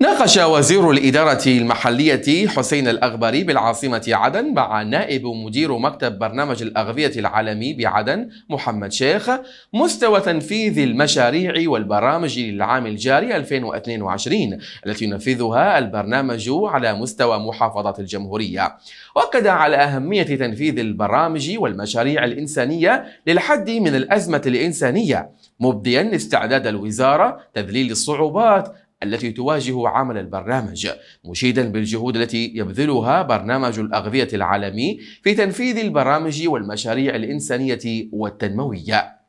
ناقش وزير الإدارة المحلية حسين الأغبري بالعاصمة عدن مع نائب مدير مكتب برنامج الأغذية العالمي بعدن محمد شيخ مستوى تنفيذ المشاريع والبرامج للعام الجاري 2022 التي ينفذها البرنامج على مستوى محافظة الجمهورية وأكد على أهمية تنفيذ البرامج والمشاريع الإنسانية للحد من الأزمة الإنسانية مبديا استعداد الوزارة تذليل الصعوبات التي تواجه عمل البرنامج مشيدا بالجهود التي يبذلها برنامج الأغذية العالمي في تنفيذ البرامج والمشاريع الإنسانية والتنموية